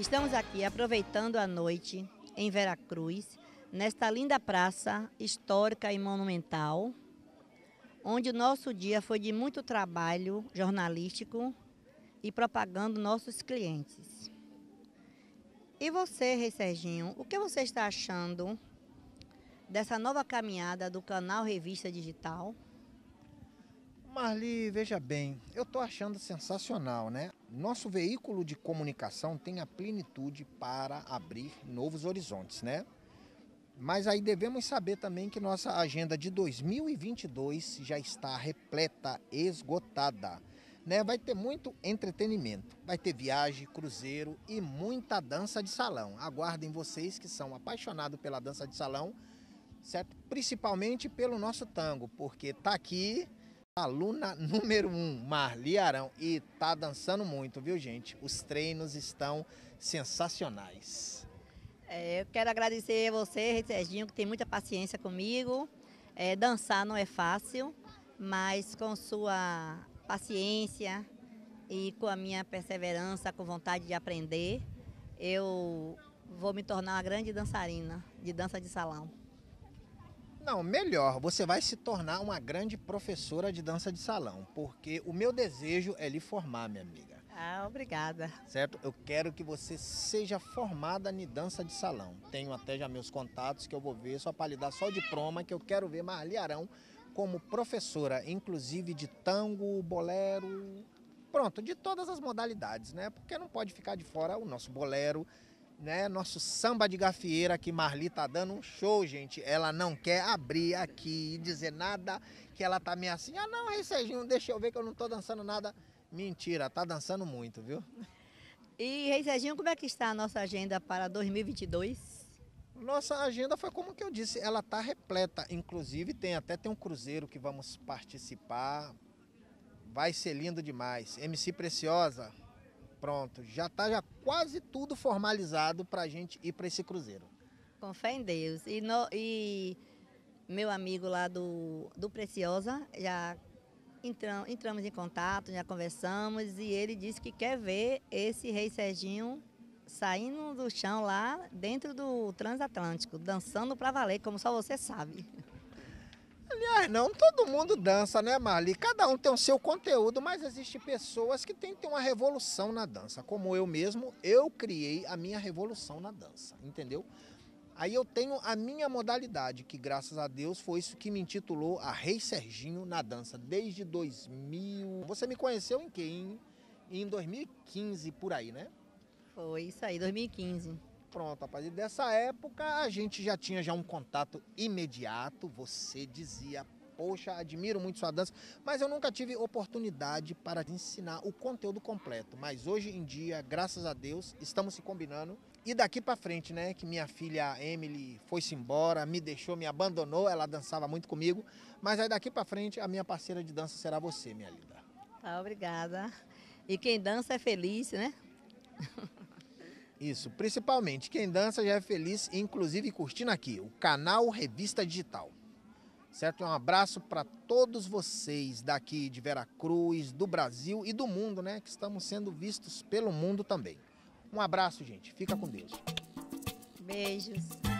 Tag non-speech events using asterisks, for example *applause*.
Estamos aqui aproveitando a noite em Veracruz, nesta linda praça histórica e monumental, onde o nosso dia foi de muito trabalho jornalístico e propagando nossos clientes. E você, Rei Serginho, o que você está achando dessa nova caminhada do canal Revista Digital? Charlie, veja bem, eu estou achando sensacional, né? Nosso veículo de comunicação tem a plenitude para abrir novos horizontes, né? Mas aí devemos saber também que nossa agenda de 2022 já está repleta, esgotada. Né? Vai ter muito entretenimento, vai ter viagem, cruzeiro e muita dança de salão. Aguardem vocês que são apaixonados pela dança de salão, certo? Principalmente pelo nosso tango, porque tá aqui Aluna *laughs* número 1, um, Marli Arão, e tá dançando muito, viu gente? Os treinos estão sensacionais. É, eu quero agradecer a você, Serginho, que tem muita paciência comigo. É, dançar não é fácil, mas com sua paciência e com a minha perseverança, com vontade de aprender, eu vou me tornar uma grande dançarina de dança de salão. Não, melhor, você vai se tornar uma grande professora de dança de salão, porque o meu desejo é lhe formar, minha amiga. Ah, obrigada. Certo? Eu quero que você seja formada em dança de salão. Tenho até já meus contatos que eu vou ver só para lhe dar só o diploma, que eu quero ver Marli Arão como professora, inclusive de tango, bolero, pronto, de todas as modalidades, né? Porque não pode ficar de fora o nosso bolero, né? Nosso samba de gafieira que Marli tá dando um show, gente. Ela não quer abrir aqui e dizer nada que ela tá meio assim. Ah, não, aí Serginho, deixa eu ver que eu não tô dançando nada. Mentira, tá dançando muito, viu? E, Rei Serginho, como é que está a nossa agenda para 2022? Nossa agenda foi como que eu disse, ela tá repleta. Inclusive, tem até tem um cruzeiro que vamos participar. Vai ser lindo demais. MC Preciosa, pronto, já está já quase tudo formalizado para a gente ir para esse cruzeiro. Com fé em Deus. E, no, e meu amigo lá do, do Preciosa, já entram, entramos em contato, já conversamos e ele disse que quer ver esse Rei Serginho saindo do chão lá dentro do transatlântico, dançando para valer, como só você sabe. Aliás, não todo mundo dança, né, Marli? Cada um tem o seu conteúdo, mas existem pessoas que têm que ter uma revolução na dança. Como eu mesmo, eu criei a minha revolução na dança, entendeu? Aí eu tenho a minha modalidade, que graças a Deus foi isso que me intitulou a Rei Serginho na dança desde 2000. Você me conheceu em quem? Em 2015 por aí, né? Foi isso aí, 2015 pronto, rapaz. E dessa época a gente já tinha já um contato imediato. Você dizia, poxa, admiro muito sua dança, mas eu nunca tive oportunidade para ensinar o conteúdo completo. Mas hoje em dia, graças a Deus, estamos se combinando. E daqui para frente, né, que minha filha Emily foi-se embora, me deixou, me abandonou, ela dançava muito comigo, mas aí daqui para frente a minha parceira de dança será você, minha linda. Tá, obrigada. E quem dança é feliz, né? *laughs* Isso, principalmente quem dança já é feliz, inclusive curtindo aqui, o canal Revista Digital. Certo? Um abraço para todos vocês daqui de Veracruz, do Brasil e do mundo, né? Que estamos sendo vistos pelo mundo também. Um abraço, gente. Fica com Deus. Beijos.